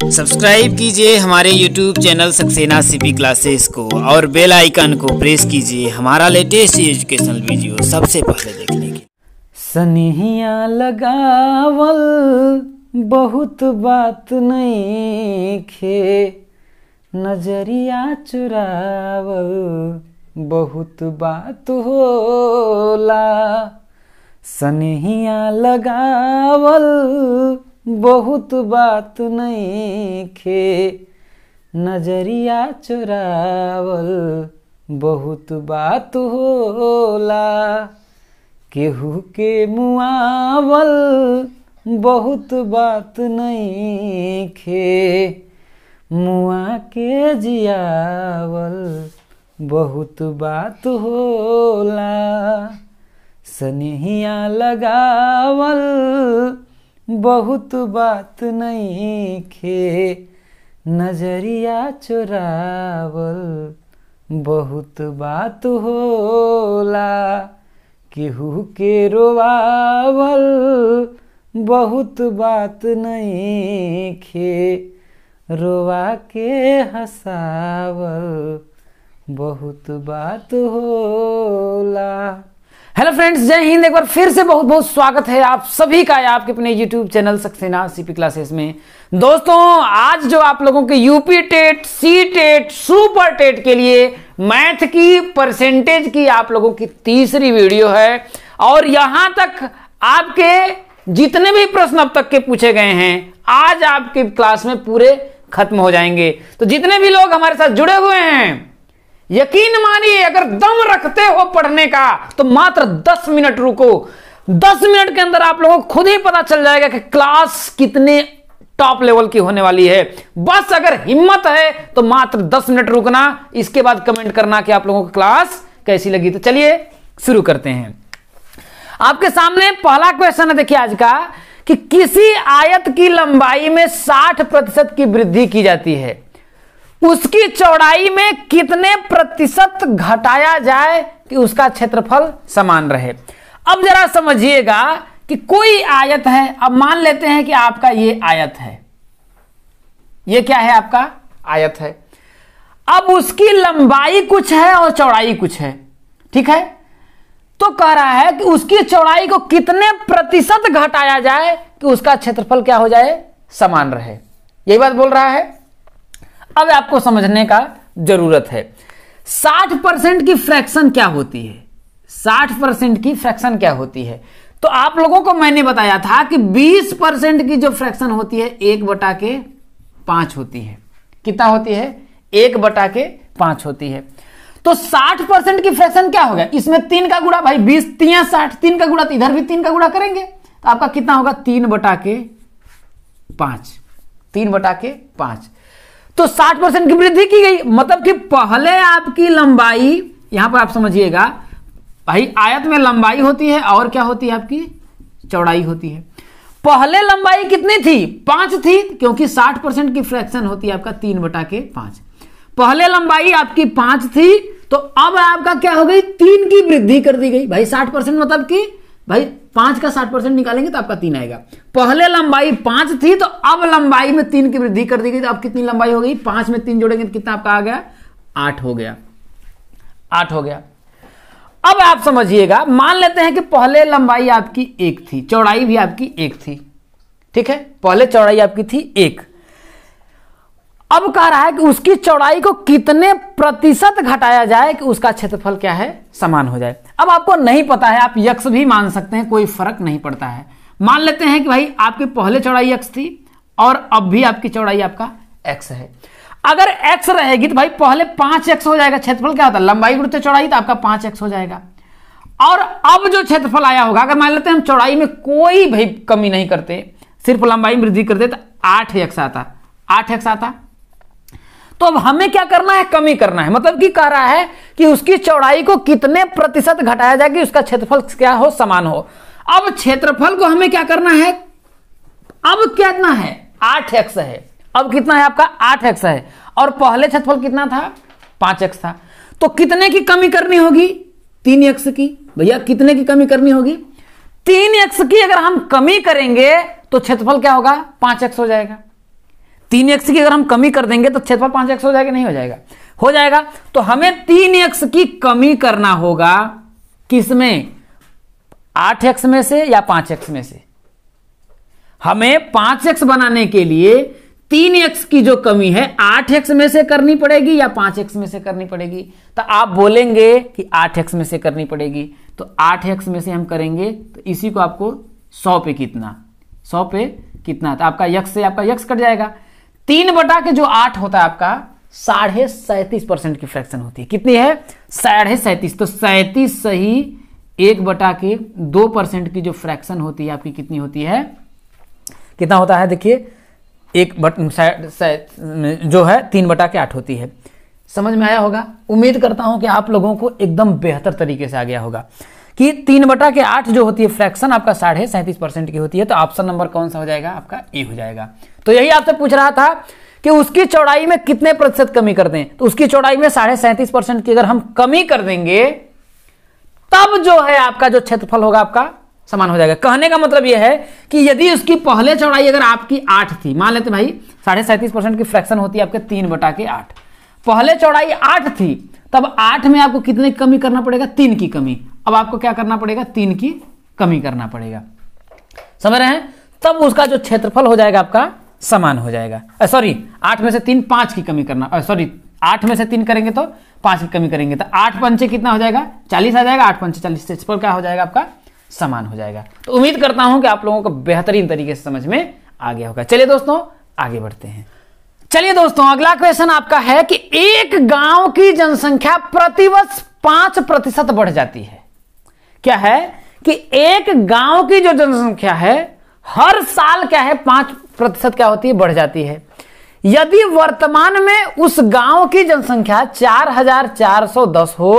subscribe कीजिए हमारे YouTube channel Saxena CP classes को और बेल आइकन को प्रेस कीजिए हमारा लेटेस्ट एजुकेशनल वीडियो सबसे पहले देखने के सनिया लगावल बहुत बात नहीं खे नजरिया चुरावल बहुत बात होला सनिया लगावल बहुत बात नहीं खे नजरिया चोरावल बहुत बात होला केहू के मुआवल बहुत बात नहीं खे मुआ के जियावल बहुत बात होला सनहिया लगावल बहुत बात नहीं खे नजरिया चोरावल बहुत बात होला केहू के रोवावल बहुत बात नहीं खे रोवा के हसावल बहुत बात होला हेलो फ्रेंड्स जय हिंद एक बार फिर से बहुत बहुत स्वागत है आप सभी का आपके अपने YouTube channel Saxena CP classes में दोस्तों आज जो आप लोगों के UP TET C TET super TET के लिए मैथ की परसेंटेज की आप लोगों की तीसरी वीडियो है और यहां तक आपके जितने भी प्रश्न अब तक के पूछे गए हैं आज आपके क्लास में पूरे खत्म हो जाएंगे तो जितने भी लोग हमारे साथ जुड़े हुए हैं यकीन मानिए अगर दम रखते हो पढ़ने का तो मात्र दस मिनट रुको दस मिनट के अंदर आप लोगों को खुद ही पता चल जाएगा कि क्लास कितने टॉप लेवल की होने वाली है बस अगर हिम्मत है तो मात्र दस मिनट रुकना इसके बाद कमेंट करना कि आप लोगों को क्लास कैसी लगी तो चलिए शुरू करते हैं आपके सामने पहला क्वेश्चन है देखिए आज का कि किसी आयत की लंबाई में 60 प्रतिशत की वृद्धि की जाती है उसकी चौड़ाई में कितने प्रतिशत घटाया जाए कि उसका क्षेत्रफल समान रहे अब जरा समझिएगा कि कोई आयत है अब मान लेते हैं कि आपका ये आयत है ये क्या है आपका आयत है अब उसकी लंबाई कुछ है और चौड़ाई कुछ है ठीक है तो कह रहा है कि उसकी चौड़ाई को कितने प्रतिशत घटाया जाए कि उसका क्षेत्रफल क्या हो जाए समान रहे यही बात बोल रहा है अब आपको समझने का जरूरत है 60 परसेंट की फ्रैक्शन क्या होती है 60 परसेंट की फ्रैक्शन क्या होती है तो आप लोगों को मैंने बताया था कि 20 परसेंट की जो फ्रैक्शन होती है एक बटा के पांच होती है कितना होती है एक बटा के पांच होती है तो 60 परसेंट की फ्रैक्शन क्या हो गया इसमें तीन का गुड़ा भाई बीस तीन साठ तीन का गुड़ा तो इधर भी तीन का गुड़ा करेंगे तो आपका कितना होगा तीन बटा के पांच तीन बटा के पांच तो 60 परसेंट की वृद्धि की गई मतलब कि पहले आपकी लंबाई यहां पर आप समझिएगा भाई आयत में लंबाई होती है और क्या होती है आपकी चौड़ाई होती है पहले लंबाई कितनी थी पांच थी क्योंकि 60 परसेंट की फ्रैक्शन होती है आपका तीन बटा के पांच पहले लंबाई आपकी पांच थी तो अब आपका क्या हो गई तीन की वृद्धि कर दी गई भाई साठ परसेंट मतलब की भाई पांच का साठ परसेंट निकालेंगे तो आपका तीन आएगा पहले लंबाई पांच थी तो अब लंबाई में तीन की वृद्धि कर दी गई तो अब कितनी लंबाई हो गई पांच में तीन जोड़ेंगे तो कितना आपका आ गया आठ हो गया आठ हो गया अब आप समझिएगा मान लेते हैं कि पहले लंबाई आपकी एक थी चौड़ाई भी आपकी एक थी ठीक है पहले चौड़ाई आपकी थी एक अब कह रहा है कि उसकी चौड़ाई को कितने प्रतिशत घटाया जाए कि उसका क्षेत्रफल क्या है समान हो जाए अब आपको नहीं पता है आप यक्ष भी मान सकते हैं कोई फर्क नहीं पड़ता है मान लेते हैं कि भाई आपकी पहले चौड़ाई यक्ष थी और अब भी आपकी चौड़ाई आपका एक्स है अगर एक्स रहेगी तो भाई पहले पांच एक्स हो जाएगा क्षेत्रफल क्या होता है लंबाई गुड़ते चौड़ाई तो आपका पांच एक्स हो जाएगा और अब जो क्षेत्रफल आया होगा अगर मान लेते हैं हम चौड़ाई में कोई भाई कमी नहीं करते सिर्फ लंबाई में वृद्धि करते तो आठ एक्स आता आठ एक्स आता तो अब हमें क्या करना है कमी करना है मतलब कि कह रहा है कि उसकी चौड़ाई को कितने प्रतिशत घटाया जाए कि उसका क्षेत्रफल क्या हो समान हो अब क्षेत्रफल को हमें क्या करना है अब कितना है आठ एक्स है अब कितना है आपका आठ एक्स है और पहले क्षेत्रफल कितना था पांच एक्स था तो कितने की कमी करनी होगी तीन एक्स की भैया कितने की कमी करनी होगी तीन एक्स की अगर हम कमी करेंगे तो क्षेत्रफल क्या होगा पांच एक्स हो जाएगा तीन एक्स की अगर हम कमी कर देंगे तो क्षेत्रफल पांच एक्स हो जाएगा नहीं हो जाएगा हो जाएगा तो हमें तीन एक्स की कमी करना होगा किसमें आठ एक्स में से या पांच एक्स में से हमें पांच एक्स बनाने के लिए तीन एक्स की जो कमी है आठ एक्स में से करनी पड़ेगी या पांच एक्स में से करनी पड़ेगी तो आप बोलेंगे कि आठ एक्स में से करनी पड़ेगी तो आठ एक्स में से हम करेंगे तो इसी को आपको सौ पे कितना सौ पे कितना तो आपका यक्स से आपका यक्स कट जाएगा तीन बटा के जो आठ होता है आपका साढ़े सैतीस परसेंट की फ्रैक्शन होती है कितनी है साढ़े सैतीस तो सैतीस सही एक बटा के दो परसेंट की जो फ्रैक्शन होती है आपकी कितनी होती है कितना होता है देखिए एक बट जो है तीन बटा के आठ होती है समझ में आया होगा उम्मीद करता हूं कि आप लोगों को एकदम बेहतर तरीके से आ गया होगा कि तीन बटा के आठ जो होती है फ्रैक्शन आपका साढ़े सैंतीस परसेंट की होती है तो ऑप्शन नंबर कौन सा हो जाएगा आपका ए हो जाएगा तो यही आपसे पूछ रहा था कि उसकी चौड़ाई में कितने प्रतिशत कमी कर दें तो उसकी चौड़ाई में साढ़े सैंतीस परसेंट की अगर हम कमी कर देंगे तब जो है आपका जो क्षेत्रफल होगा आपका समान हो जाएगा कहने का मतलब यह है कि यदि उसकी पहले चौड़ाई अगर आपकी आठ थी मान लेते भाई साढ़े सैंतीस परसेंट की फ्रैक्शन होती है आपके तीन बटा के आठ पहले चौड़ाई आठ थी तब आठ में आपको कितने की कमी करना पड़ेगा तीन की कमी अब आपको क्या करना पड़ेगा तीन की कमी करना पड़ेगा समझ रहे हैं तब उसका जो क्षेत्रफल हो जाएगा आपका समान हो जाएगा सॉरी आठ में से तीन पांच की कमी करना सॉरी आठ में से तीन करेंगे तो पांच की कमी करेंगे तो आठ पंचे कितना हो जाएगा चालीस आ जाएगा आठ पंचे चालीस क्षेत्रफल तो क्या हो जाएगा आपका समान हो जाएगा तो उम्मीद करता हूं कि आप लोगों को बेहतरीन तरीके से समझ में आ गया होगा चलिए दोस्तों आगे बढ़ते हैं चलिए दोस्तों अगला क्वेश्चन आपका है कि एक गांव की जनसंख्या प्रतिवर्ष पांच प्रतिशत बढ़ जाती है क्या है कि एक गांव की जो जनसंख्या है हर साल क्या है पांच प्रतिशत क्या होती है बढ़ जाती है यदि वर्तमान में उस गांव की जनसंख्या 4,410 हो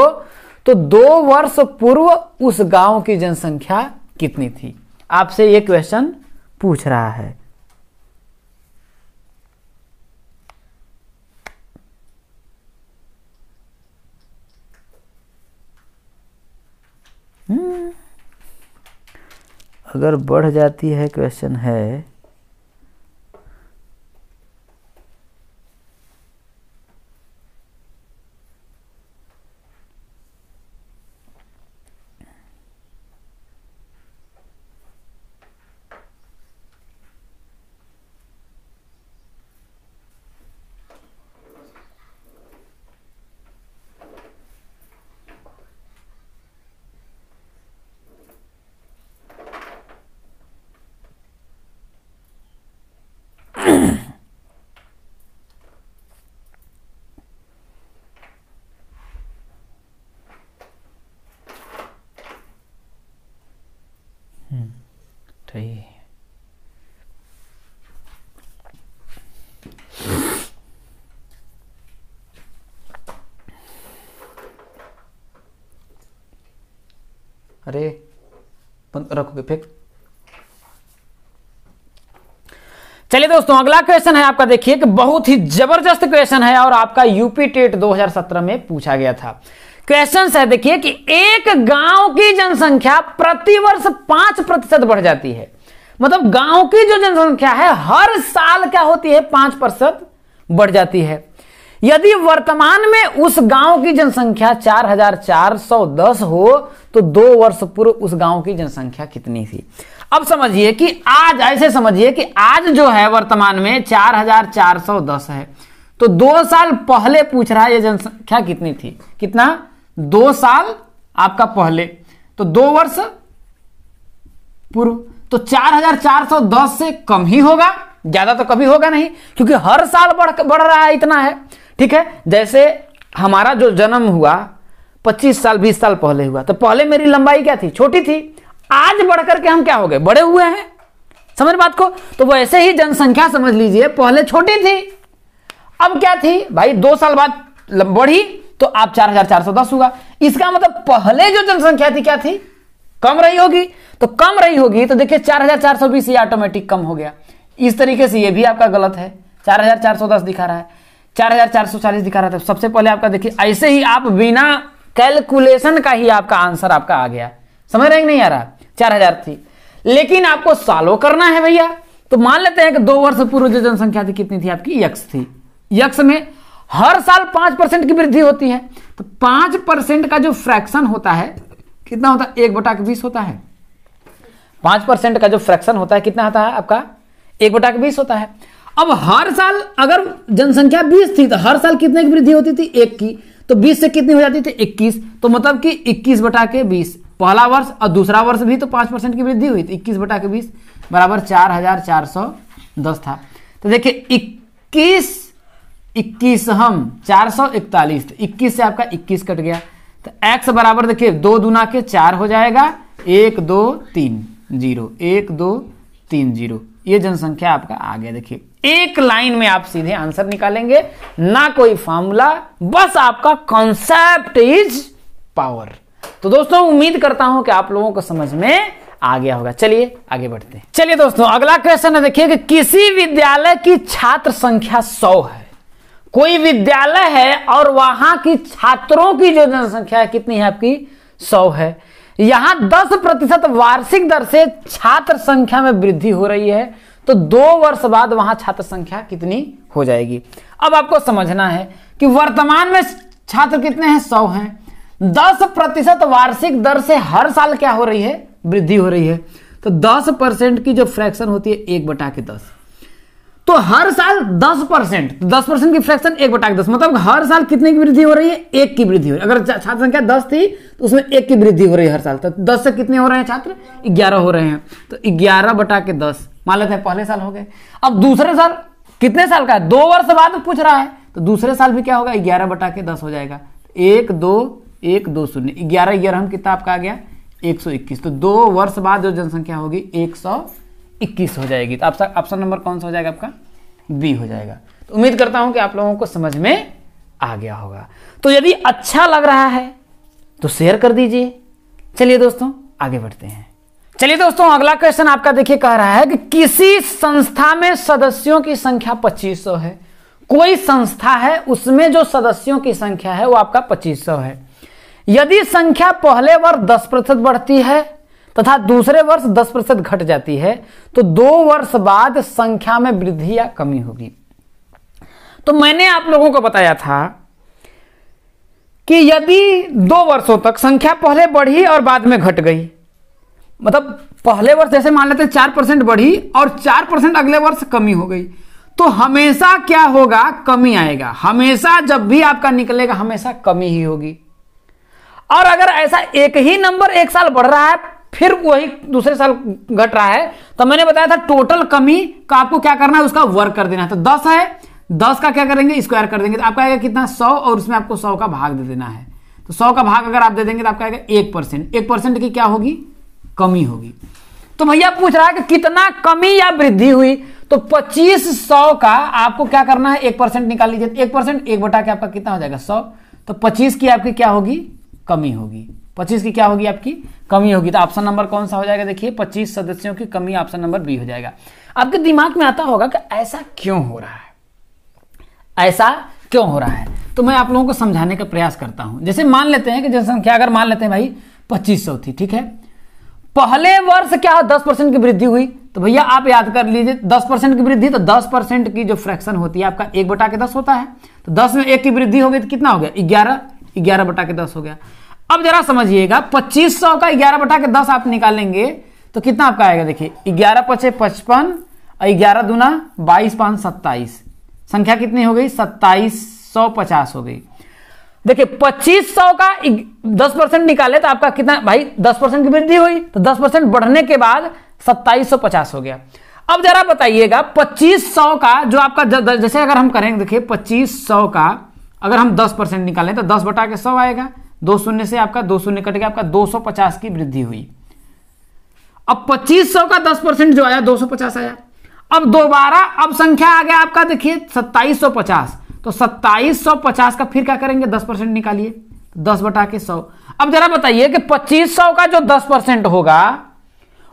तो दो वर्ष पूर्व उस गांव की जनसंख्या कितनी थी आपसे ये क्वेश्चन पूछ रहा है अगर बढ़ जाती है क्वेश्चन है दोस्तों अगला क्वेश्चन है आपका देखिए कि बहुत ही जबरदस्त क्वेश्चन है और आपका यूपी टेट 2017 में पूछा गया था क्वेश्चन है देखिए कि एक गांव की जनसंख्या प्रतिवर्ष पांच प्रतिशत बढ़ जाती है मतलब गांव की जो जनसंख्या है हर साल क्या होती है पांच प्रतिशत बढ़ जाती है यदि वर्तमान में उस गांव की जनसंख्या 4410 हो तो दो वर्ष पूर्व उस गांव की जनसंख्या कितनी थी अब समझिए कि आज ऐसे समझिए कि आज जो है वर्तमान में 4410 है तो दो साल पहले पूछ रहा है ये जनसंख्या कितनी थी कितना दो साल आपका पहले तो दो वर्ष पूर्व तो 4410 से कम ही होगा ज्यादा तो कभी होगा नहीं क्योंकि हर साल बढ़ बढ़ रहा है इतना है ठीक है जैसे हमारा जो जन्म हुआ 25 साल 20 साल पहले हुआ तो पहले मेरी लंबाई क्या थी छोटी थी आज बढ़कर के हम क्या हो गए बड़े हुए हैं समझ बात को तो वो ऐसे ही जनसंख्या समझ लीजिए पहले छोटी थी अब क्या थी भाई दो साल बाद बढ़ी तो आप चार हजार चार सौ दस होगा इसका मतलब पहले जो जनसंख्या थी क्या थी कम रही होगी तो कम रही होगी तो देखिए चार हजार चार सौ बीस ये ऑटोमेटिक कम हो गया इस तरीके से ये भी आपका गलत है चार हजार चार सौ दस दिखा रहा है चार हजार चार सौ चालीस दिखा रहा था तो सबसे पहले आपका देखिए ऐसे ही आप बिना कैलकुलेशन का ही आपका आंसर आपका आ गया समझ रहे नहीं आ रहा चार हजार थी लेकिन आपको सालों करना है भैया तो मान लेते हैं कि दो वर्ष पूर्व जो जनसंख्या थी कितनी थी आपकी यक्ष थी यक्ष में हर साल पांच परसेंट की वृद्धि होती है तो पांच परसेंट का जो फ्रैक्शन होता है कितना होता है एक बटा के बीस होता है पांच परसेंट का जो फ्रैक्शन होता है कितना होता है आपका एक बटा के बीस होता है अब हर साल अगर जनसंख्या बीस थी तो हर साल कितने की वृद्धि होती थी एक की तो 20 से कितनी हो जाती थी 21 तो मतलब कि 21 बटा के 20 पहला वर्ष और दूसरा वर्ष भी तो 5 परसेंट की वृद्धि हुई थी इक्कीस बटा के बीस बराबर 4410 था तो देखिए इक्कीस इक्कीस हम सौ इकतालीस इक्कीस से आपका इक्कीस कट गया तो एक्स बराबर देखिए दो दुना के चार हो जाएगा एक दो तीन जीरो एक दो तीन जीरो ये जनसंख्या आपका आ गया देखिए एक लाइन में आप सीधे आंसर निकालेंगे ना कोई फॉर्मूला बस आपका कॉन्सेप्ट इज पावर तो दोस्तों उम्मीद करता हूं कि आप लोगों को समझ में आ गया होगा चलिए आगे बढ़ते हैं चलिए दोस्तों अगला क्वेश्चन है देखिए कि किसी विद्यालय की छात्र संख्या सौ है कोई विद्यालय है और वहां की छात्रों की जो जनसंख्या कितनी है आपकी सौ है यहां 10 प्रतिशत वार्षिक दर से छात्र संख्या में वृद्धि हो रही है तो दो वर्ष बाद वहां छात्र संख्या कितनी हो जाएगी अब आपको समझना है कि वर्तमान में छात्र कितने हैं सौ हैं दस प्रतिशत वार्षिक दर से हर साल क्या हो रही है वृद्धि हो रही है तो दस परसेंट की जो फ्रैक्शन होती है एक बटा के दस तो हर साल 10 परसेंट दस परसेंट की फ्रैक्शन एक बटा दस मतलब हर साल कितने की वृद्धि हो रही है एक की वृद्धि हो रही है अगर छात्र संख्या दस थी तो उसमें एक की वृद्धि हो रही है हर साल तो दस से कितने हो रहे हैं छात्र ग्यारह हो रहे हैं तो ग्यारह बटा के दस मान लेते हैं पहले साल हो गए अब दूसरे साल कितने साल का है दो वर्ष बाद पूछ रहा है तो दूसरे साल भी क्या होगा ग्यारह बटा के दस हो जाएगा एक दो एक दो शून्य ग्यारह ग्यारह हम कितना आपका आ गया एक सौ इक्कीस तो दो वर्ष बाद जो जनसंख्या होगी एक सौ इक्कीस हो जाएगी तो आपका ऑप्शन नंबर कौन सा हो जाएगा आपका बी हो जाएगा तो उम्मीद करता हूं कि आप लोगों को समझ में आ गया होगा तो यदि अच्छा लग रहा है तो शेयर कर दीजिए चलिए दोस्तों आगे बढ़ते हैं चलिए दोस्तों अगला क्वेश्चन आपका देखिए कह रहा है कि किसी संस्था में सदस्यों की संख्या 2500 है कोई संस्था है उसमें जो सदस्यों की संख्या है वो आपका 2500 है यदि संख्या पहले बार 10 प्रतिशत बढ़ती है तथा दूसरे वर्ष 10 प्रतिशत घट जाती है तो दो वर्ष बाद संख्या में वृद्धि या कमी होगी तो मैंने आप लोगों को बताया था कि यदि दो वर्षों तक संख्या पहले बढ़ी और बाद में घट गई मतलब पहले वर्ष जैसे मान लेते चार परसेंट बढ़ी और चार परसेंट अगले वर्ष कमी हो गई तो हमेशा क्या होगा कमी आएगा हमेशा जब भी आपका निकलेगा हमेशा कमी ही होगी और अगर ऐसा एक ही नंबर एक साल बढ़ रहा है फिर वही दूसरे साल घट रहा है तो मैंने बताया था टोटल कमी का आपको क्या करना है उसका वर्क कर देना है तो दस है दस का क्या करेंगे स्क्वायर कर देंगे तो आपका आएगा कितना सौ और उसमें आपको सौ का भाग दे देना है तो सौ का भाग अगर आप दे देंगे तो आपका आएगा एक परसेंट एक परसेंट की क्या होगी कमी होगी तो भैया पूछ रहा है कि कितना कमी या वृद्धि हुई तो पच्चीस सौ का आपको क्या करना है एक परसेंट निकाल लीजिए एक परसेंट एक बटा के आपका कितना हो जाएगा सौ तो पच्चीस की आपकी क्या होगी कमी होगी पच्चीस की क्या होगी आपकी कमी होगी तो ऑप्शन नंबर कौन सा हो जाएगा देखिए पच्चीस सदस्यों की कमी ऑप्शन नंबर बी हो जाएगा आपके दिमाग में आता होगा कि ऐसा क्यों हो रहा है ऐसा क्यों हो रहा है तो मैं आप लोगों को समझाने का प्रयास करता हूं जैसे मान लेते हैं कि जनसंख्या अगर मान लेते हैं भाई पच्चीस सौ थी ठीक है पहले वर्ष क्या दस परसेंट की वृद्धि हुई तो भैया आप याद कर लीजिए दस परसेंट की वृद्धि तो दस परसेंट की जो फ्रैक्शन होती है आपका एक बटा के दस होता है तो दस में एक की वृद्धि हो गई तो कितना हो गया ग्यारह ग्यारह बटा के दस हो गया अब जरा समझिएगा पच्चीस सौ का ग्यारह बटा के दस आप निकालेंगे तो कितना आपका आएगा देखिए ग्यारह पचे पचपन और ग्यारह दूना बाईस पांच सत्ताईस संख्या कितनी हो गई सत्ताईस सौ पचास हो गई देखिए पच्चीस सौ का दस परसेंट निकाले तो आपका कितना भाई दस परसेंट की वृद्धि हुई तो दस परसेंट बढ़ने के बाद सत्ताईस सौ पचास हो गया अब जरा बताइएगा पच्चीस सौ का जो आपका जैसे अगर हम करेंगे देखिए पच्चीस सौ का अगर हम दस परसेंट निकालें तो दस बटा के सौ आएगा दो शून्य से आपका दो शून्य कट गया आपका 250 की वृद्धि हुई अब 2500 का 10 परसेंट जो आया 250 आया अब दोबारा अब संख्या आ गया आपका देखिए 2750 तो 2750 का फिर क्या करेंगे 10 परसेंट निकालिए 10 बटा के 100 अब जरा बताइए कि 2500 का जो 10 परसेंट होगा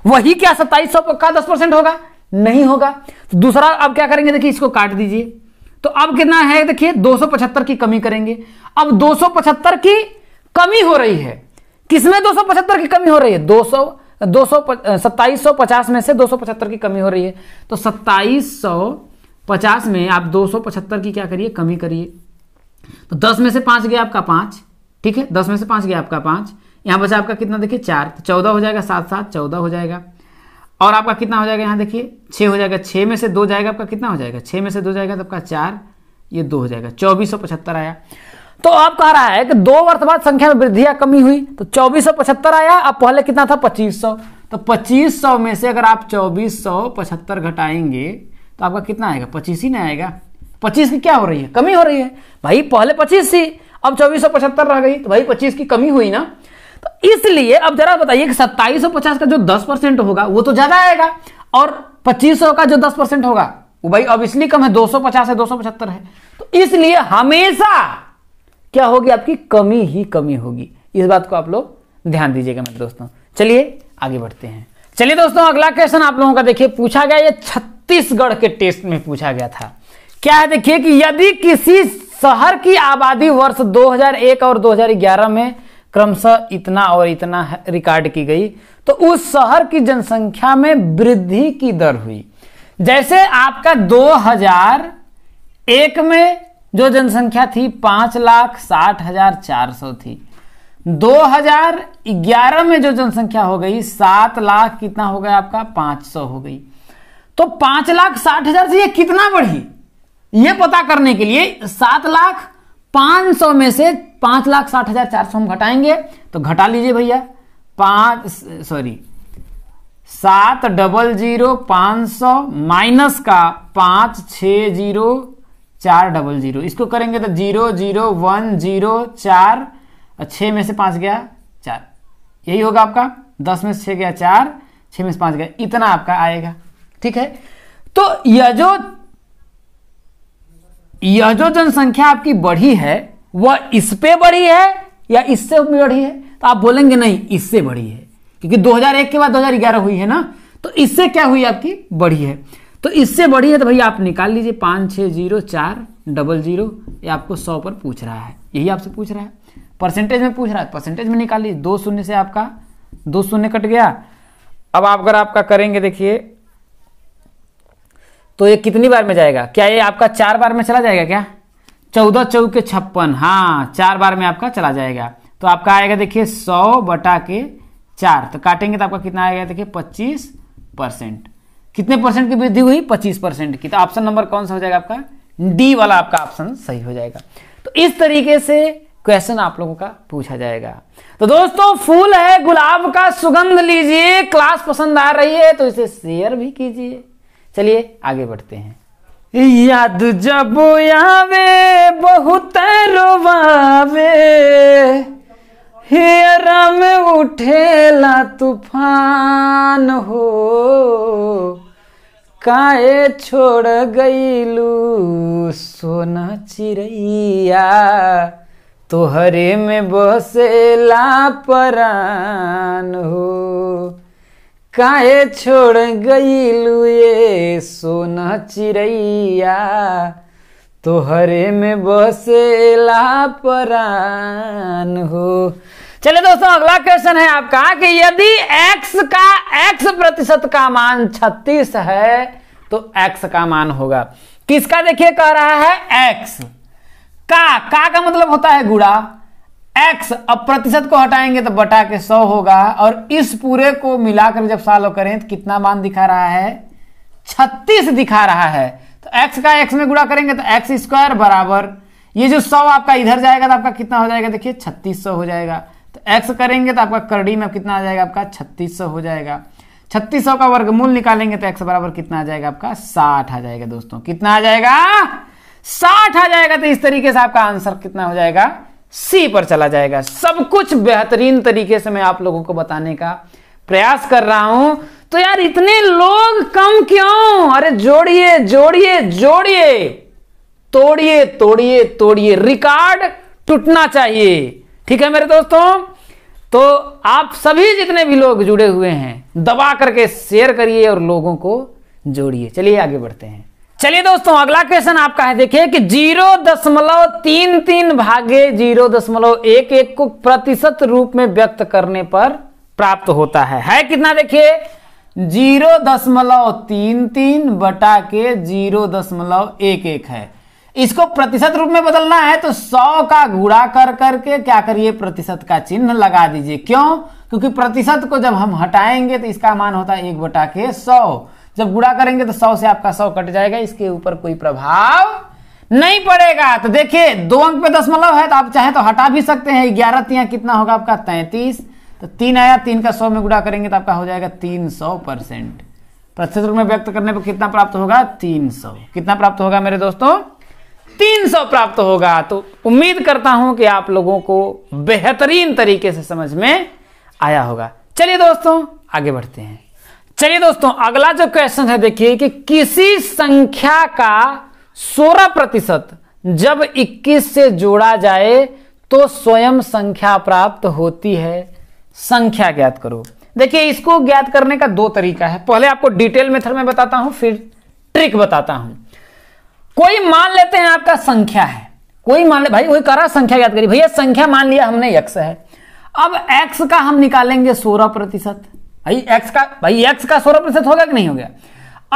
वही क्या 2700 का 10 परसेंट होगा नहीं होगा तो दूसरा अब क्या करेंगे देखिए इसको काट दीजिए तो अब कितना है देखिए पचहत्तर की कमी करेंगे अब पचहत्तर की कमी हो रही है किसमें दो की कमी हो रही है दो दो सौ सत्ताईस सौ पचास में से दो सौ पचहत्तर की कमी हो रही है तो सत्ताईस सौ पचास में आप दो सौ पचहत्तर की क्या करिए कमी करिए तो दस में से पांच गया आपका पांच ठीक है दस में से पांच गया आपका पांच यहां बचा आपका कितना देखिए चार तो चौदह हो जाएगा सात सात चौदह हो जाएगा और आपका कितना हो जाएगा यहां देखिए छह हो जाएगा छह में से दो जाएगा आपका कितना हो जाएगा छह में से दो जाएगा तो आपका चार ये दो हो जाएगा चौबीस आया तो आप कह रहा है कि दो वर्ष बाद संख्या में वृद्धि या कमी हुई तो चौबीस आया अब पहले कितना था पच्चीस तो सौ में से अगर आप चौबीस घटाएंगे तो आपका कितना आएगा पच्चीस ही नहीं आएगा पच्चीस की क्या हो रही है कमी हो रही है भाई पहले पच्चीस थी अब चौबीस रह गई तो भाई पच्चीस की कमी हुई ना तो इसलिए अब जरा बताइए कि सत्ताईस का जो दस परसेंट होगा वो तो ज्यादा आएगा और पच्चीस का जो दस परसेंट होगा वो भाई अब इसलिए कम है 250 है 275 है तो इसलिए हमेशा क्या होगी आपकी कमी ही कमी होगी इस बात को आप लोग ध्यान दीजिएगा मेरे दोस्तों चलिए आगे बढ़ते हैं चलिए दोस्तों अगला क्वेश्चन आप लोगों का देखिए पूछा गया ये छत्तीसगढ़ के टेस्ट में पूछा गया था क्या है देखिए कि यदि किसी शहर की आबादी वर्ष 2001 और 2011 में क्रमशः इतना और इतना रिकॉर्ड की गई तो उस शहर की जनसंख्या में वृद्धि की दर हुई जैसे आपका 2001 में जो जनसंख्या थी पांच लाख साठ हजार चार सौ थी 2011 में जो जनसंख्या हो गई सात लाख कितना हो गया आपका 500 हो गई तो पांच लाख साठ हजार से ये कितना बढ़ी ये पता करने के लिए सात लाख पांच सौ में से पांच लाख साठ हजार चार सौ हम घटाएंगे तो घटा लीजिए भैया पांच सॉरी सात डबल जीरो पांच सौ माइनस का पांच छ जीरो चार डबल जीरो इसको करेंगे तो जीरो जीरो वन जीरो चार छः में से पाँच गया चार यही होगा आपका दस में से छः गया चार छः में से पाँच गया इतना आपका आएगा ठीक है तो यह जो यह जो जनसंख्या आपकी बढ़ी है वह इस पे बढ़ी है या इससे बढ़ी है तो आप बोलेंगे नहीं इससे बढ़ी है क्योंकि 2001 के बाद 2011 हुई है ना तो इससे क्या हुई आपकी बढ़ी है तो इससे बड़ी है तो भाई आप निकाल लीजिए पाँच छः जीरो चार डबल जीरो ये आपको सौ पर पूछ रहा है यही आपसे पूछ रहा है परसेंटेज में पूछ रहा है तो परसेंटेज में निकाल लीजिए दो शून्य से आपका दो शून्य कट गया अब आप अगर आपका करेंगे देखिए तो ये कितनी बार में जाएगा क्या ये आपका चार बार में चला जाएगा क्या चौदह चौके छप्पन हाँ चार बार में आपका चला जाएगा तो आपका आएगा देखिए सौ बटा के चार तो काटेंगे तो आपका कितना आएगा देखिए पच्चीस परसेंट कितने परसेंट की वृद्धि हुई पच्चीस परसेंट की तो ऑप्शन नंबर कौन सा हो जाएगा आपका डी वाला आपका ऑप्शन सही हो जाएगा तो इस तरीके से क्वेश्चन आप लोगों का पूछा जाएगा तो दोस्तों फूल है गुलाब का सुगंध लीजिए क्लास पसंद आ रही है तो इसे शेयर भी कीजिए चलिए आगे बढ़ते हैं याद जब यावे बहुत रोवावे हेरा में उठेला तूफान हो काए छोड़ गईलू सोना चिड़ैया तोहरे में बसेला परान हो काहे छोड़ गईलू ये सोना चिड़ैया तोहरे में बसेला परान हो चलिए दोस्तों अगला क्वेश्चन है आपका कि यदि x का x प्रतिशत का मान 36 है तो x का मान होगा किसका देखिए कह रहा है x का का का मतलब होता है गुड़ा x अब प्रतिशत को हटाएंगे तो बटा के 100 होगा और इस पूरे को मिलाकर जब सालो करें तो कितना मान दिखा रहा है 36 दिखा रहा है तो x का x में गुड़ा करेंगे तो एक्स स्क्वायर बराबर ये जो सौ आपका इधर जाएगा तो आपका कितना हो जाएगा देखिए छत्तीस सौ हो जाएगा तो एक्स करेंगे तो आपका करडी में कितना आ जाएगा आपका छत्तीस हो जाएगा छत्तीस का वर्गमूल निकालेंगे तो एक्स बराबर कितना आ जाएगा आपका साठ आ जाएगा दोस्तों कितना आ जाएगा साठ आ जाएगा तो इस तरीके से आपका आंसर कितना हो जाएगा सी पर चला जाएगा सब कुछ बेहतरीन तरीके से मैं आप लोगों को बताने का प्रयास कर रहा हूं तो यार इतने लोग कम क्यों अरे जोड़िए जोड़िए जोड़िए तोड़िए तोड़िए तोड़िए रिकॉर्ड टूटना चाहिए ठीक है मेरे दोस्तों तो आप सभी जितने भी लोग जुड़े हुए हैं दबा करके शेयर करिए और लोगों को जोड़िए चलिए आगे बढ़ते हैं चलिए दोस्तों अगला क्वेश्चन आपका है देखिए कि जीरो दशमलव तीन तीन भागे जीरो दशमलव एक एक को प्रतिशत रूप में व्यक्त करने पर प्राप्त होता है है कितना देखिए जीरो दशमलव तीन तीन बटा के जीरो दशमलव एक एक है इसको प्रतिशत रूप में बदलना है तो सौ का गुड़ा कर करके क्या करिए प्रतिशत का चिन्ह लगा दीजिए क्यों क्योंकि प्रतिशत को जब हम हटाएंगे तो इसका मान होता है एक बटा के सौ जब गुड़ा करेंगे तो सौ से आपका सौ कट जाएगा इसके ऊपर कोई प्रभाव नहीं पड़ेगा तो देखिए दो अंक पे दशमलव है तो आप चाहे तो हटा भी सकते हैं ग्यारह तिया कितना होगा आपका तैतीस तो तीन आया तीन का सौ में गुड़ा करेंगे तो आपका हो जाएगा तीन सौ परसेंट प्रतिशत में व्यक्त करने पर कितना प्राप्त होगा तीन सौ कितना प्राप्त होगा मेरे दोस्तों 300 प्राप्त होगा तो उम्मीद करता हूं कि आप लोगों को बेहतरीन तरीके से समझ में आया होगा चलिए दोस्तों आगे बढ़ते हैं चलिए दोस्तों अगला जो क्वेश्चन है देखिए कि किसी संख्या का 16 प्रतिशत जब 21 से जोड़ा जाए तो स्वयं संख्या प्राप्त होती है संख्या ज्ञात करो देखिए इसको ज्ञात करने का दो तरीका है पहले आपको डिटेल मेथड में बताता हूं फिर ट्रिक बताता हूं कोई मान लेते हैं आपका संख्या है कोई मान ले भाई वही करा संख्या याद करी भैया संख्या मान लिया हमने यक्स है अब एक्स का हम निकालेंगे सोलह प्रतिशत भाई एक्स का भाई एक्स का सोलह प्रतिशत हो गया कि नहीं हो गया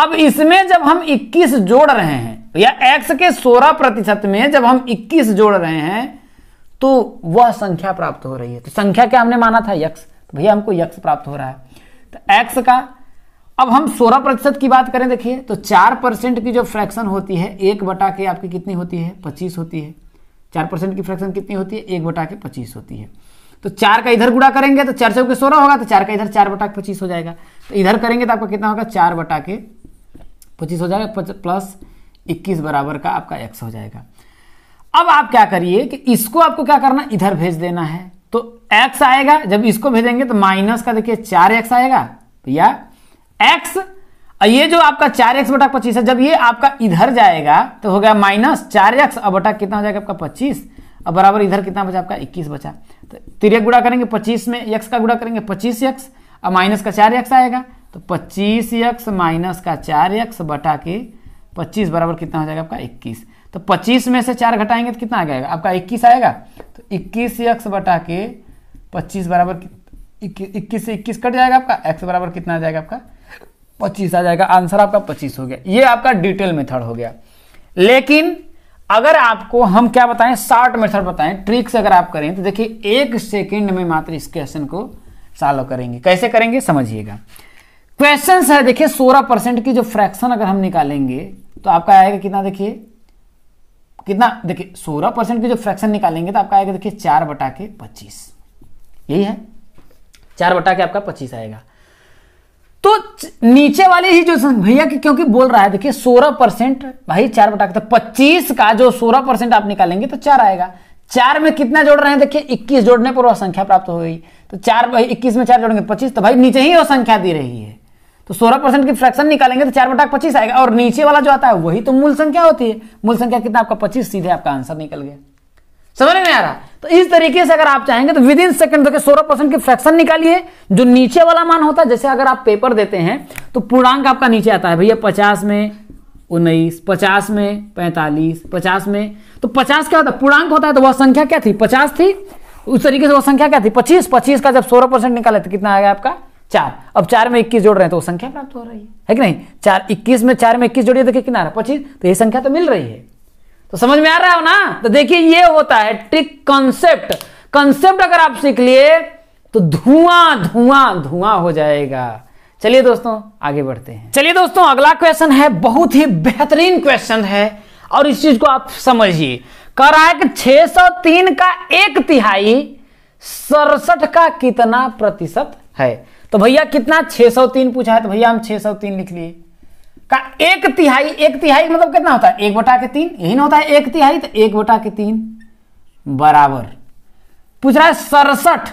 अब इसमें जब हम 21 जोड़ रहे हैं भैया एक्स के 16 प्रतिशत में जब हम 21 जोड़ रहे हैं तो वह संख्या प्राप्त हो रही है तो संख्या क्या हमने माना था यक्स भैया हमको यक्स प्राप्त हो रहा है तो एक्स का अब हम 16 प्रतिशत की बात करें देखिए तो 4 परसेंट की जो फ्रैक्शन होती है एक बटा के आपकी कितनी होती है 25 होती है 4 परसेंट की फ्रैक्शन कितनी होती है एक बटा के पच्चीस होती है तो चार का इधर गुड़ा करेंगे तो चार के सोलह होगा तो चार का इधर चार बटा के पच्चीस हो जाएगा तो इधर करेंगे तो आपका कितना होगा चार बटा के पच्चीस हो जाएगा प्लस इक्कीस बराबर का आपका एक्स हो जाएगा अब आप क्या करिए कि इसको आपको क्या करना इधर भेज देना है तो एक्स आएगा जब इसको भेजेंगे तो माइनस का देखिए चार एक्स आएगा तो या एक्स ये जो आपका चार एक्स बटा पच्चीस है जब ये आपका इधर जाएगा तो हो गया माइनस चार एक्स अब बटा कितना हो जाएगा आपका पच्चीस अब बराबर इधर कितना बचा आपका इक्कीस बचा तो तिरक गुड़ा करेंगे पच्चीस में एक्स का गुड़ा करेंगे पच्चीस एक्स और माइनस का चार एक्स आएगा तो पच्चीस एक्स माइनस का चार एक्स बटा के पच्चीस बराबर कितना हो जाएगा आपका इक्कीस तो पच्चीस में से चार घटाएंगे तो कितना आ जाएगा आपका इक्कीस आएगा तो इक्कीस एक्स बटा के पच्चीस बराबर इक्कीस से इक्कीस कट जाएगा आपका एक्स बराबर कितना आ जाएगा आपका पच्चीस आ जाएगा आंसर आपका पच्चीस हो गया ये आपका डिटेल मेथड हो गया लेकिन अगर आपको हम क्या बताएं शॉर्ट मेथड बताएं ट्रिक्स अगर आप करें तो देखिए एक सेकेंड में मात्र इस क्वेश्चन को सॉल्व करेंगे कैसे करेंगे समझिएगा क्वेश्चन है देखिए सोलह परसेंट की जो फ्रैक्शन अगर हम निकालेंगे तो आपका आएगा कितना देखिए कितना देखिए सोलह परसेंट की जो फ्रैक्शन निकालेंगे तो आपका आएगा देखिए चार बटा के पच्चीस यही है चार बटा के आपका पच्चीस आएगा तो नीचे वाले ही जो भैया की क्योंकि बोल रहा है देखिए सोलह परसेंट भाई चार बटा के तो पच्चीस का जो सोलह परसेंट आप निकालेंगे तो चार आएगा चार में कितना जोड़ रहे हैं देखिए इक्कीस जोड़ने पर वह संख्या प्राप्त हो गई तो चार भाई इक्कीस में चार जोड़ेंगे पच्चीस तो भाई नीचे ही वह संख्या दी रही है तो सोलह परसेंट की फ्रैक्शन निकालेंगे तो चार बटा पच्चीस आएगा और नीचे वाला जो आता है वही तो मूल संख्या होती है मूल संख्या कितना आपका पच्चीस सीधे आपका आंसर निकल गया समझ में आ रहा तो इस तरीके से अगर आप चाहेंगे तो विद इन सेकेंड देखिए सोलह परसेंट की फ्रैक्शन निकालिए जो नीचे वाला मान होता है जैसे अगर आप पेपर देते हैं तो पूर्णांक आपका नीचे आता है भैया पचास में उन्नीस पचास में पैंतालीस पचास में तो पचास क्या होता है पूर्णांक होता है तो वह संख्या क्या थी पचास थी उस तरीके से वह संख्या क्या थी पच्चीस पच्चीस का जब सोलह परसेंट निकाले तो कितना आ गया आपका चार अब चार में इक्कीस जोड़ रहे हैं तो वो संख्या प्राप्त हो रही है है कि नहीं चार इक्कीस में चार में इक्कीस जोड़िए देखिए कितना आ रहा है पच्चीस तो ये संख्या तो मिल रही है तो समझ में आ रहा हो ना तो देखिए ये होता है ट्रिक कॉन्सेप्ट कॉन्सेप्ट अगर आप सीख लिए तो धुआं धुआं धुआं हो जाएगा चलिए दोस्तों आगे बढ़ते हैं चलिए दोस्तों अगला क्वेश्चन है बहुत ही बेहतरीन क्वेश्चन है और इस चीज को आप समझिए कह रहा है कि तीन का एक तिहाई सड़सठ का कितना प्रतिशत है तो भैया कितना सौ तीन पूछा है तो भैया हम तीन लिख लिए का एक तिहाई एक तिहाई मतलब कितना होता है एक बटा के तीन यही ना होता है एक तिहाई तो एक बटा के तीन बराबर पूछ रहा है सड़सठ